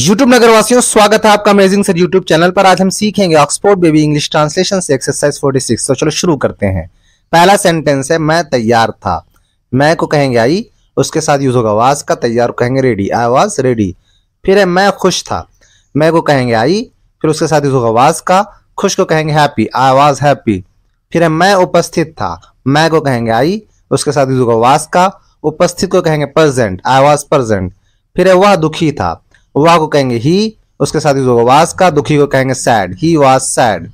YouTube नगरवासियों स्वागत है आपका अमेजिंग सर यूट्यूब चैनल पर आज हम सीखेंगे ऑक्सफोर्ड बेबी इंग्लिश ट्रांसलेशन से एक्सरसाइज 46 तो चलो शुरू करते हैं पहला सेंटेंस है मैं तैयार था मैं को कहेंगे आई उसके साथ यूज होगा वाज का तैयार कहेंगे रेडी आई वाज रेडी फिर है मैं खुश था मैं को कहेंगे आई फिर उसके साथ यूज होगा वाज का खुश को कहेंगे हैप्पी आई वाज हैप्पी फिर है मैं उपस्थित था मैं को कहेंगे आई उसके साथ यूज होगा वाज का उपस्थित को कहेंगे प्रेजेंट आई वाज प्रेजेंट फिर है वह दुखी था वाह को कहेंगे ही उसके साथ यूज होगा वास का दुखी को कहेंगे सैड ही वाज सैड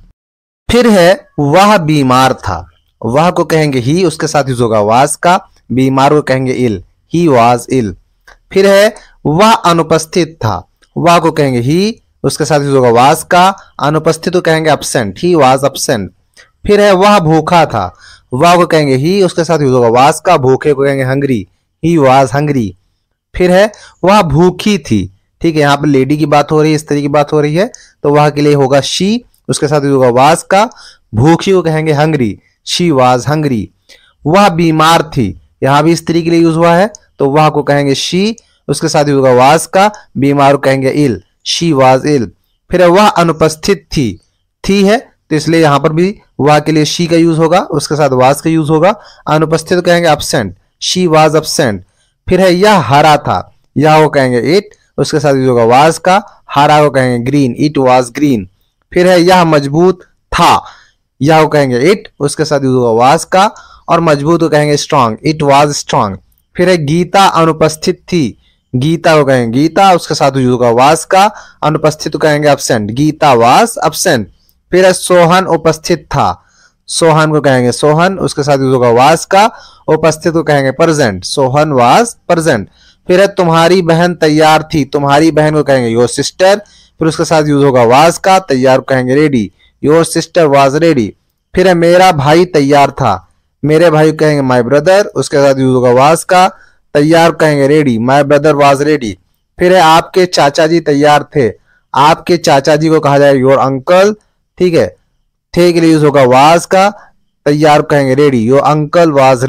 फिर है वह बीमार था वह को कहेंगे ही उसके साथ यूज होगा वास का बीमार को कहेंगे इल ही वाज इल फिर है वह अनुपस्थित था वह को कहेंगे ही उसके साथ यूज होगा वास का अनुपस्थित को कहेंगे अपसेंट ही वाज अपसेंट फिर है वह भूखा था वह को कहेंगे ही उसके साथ यूज होगा वास का भूखे को कहेंगे हंगरी ही वाज हंगरी फिर है वह भूखी थी ठीक है यहाँ पर लेडी की बात हो रही है स्त्री की बात हो रही है तो वह के लिए होगा शी उसके साथ होगा वाज का भूखी को कहेंगे हंगरी शी वाज हंगरी वह बीमार थी यहां भी स्त्री के लिए यूज हुआ है तो वह को कहेंगे शी उसके साथ होगा वाज का बीमार कहेंगे इल शी वाज इल फिर वह अनुपस्थित थी थी है तो इसलिए यहां पर भी वह के लिए शी का यूज होगा उसके साथ वाज का यूज होगा अनुपस्थित कहेंगे अपसेंट शी वाज अपसेंट फिर है यह हरा था यह वो कहेंगे इट उसके साथ यूज होगा वाज का हरा को कहेंगे ग्रीन इट वाज ग्रीन फिर है यह मजबूत था यह कहेंगे इट उसके साथ यूज होगा वाज का और मजबूत को कहेंगे स्ट्रांग इट वाज स्ट्रांग फिर है गीता अनुपस्थित थी गीता को कहेंगे गीता उसके साथ यूज होगा वाज का अनुपस्थित को कहेंगे अपसेंट गीता वास अबसेंट फिर है सोहन उपस्थित था सोहन को कहेंगे सोहन उसके साथ यूज होगा वाज का उपस्थित को कहेंगे प्रेजेंट सोहन वास प्रेजेंट फिर है तुम्हारी बहन तैयार थी तुम्हारी बहन को कहेंगे योर सिस्टर फिर उसके साथ यूज होगा वाज का तैयार कहेंगे ready your sister was ready फिर है मेरा भाई तैयार था मेरे भाई कहेंगे माई ब्रदर उसके साथ यूज होगा वाज का तैयार कहेंगे ready my brother was ready फिर है आपके चाचा जी तैयार थे आपके चाचा जी को कहा जाएगा योर अंकल ठीक है थे के लिए यूज होगा वाज का तैयार कहेंगे रेडी योर अंकल वाज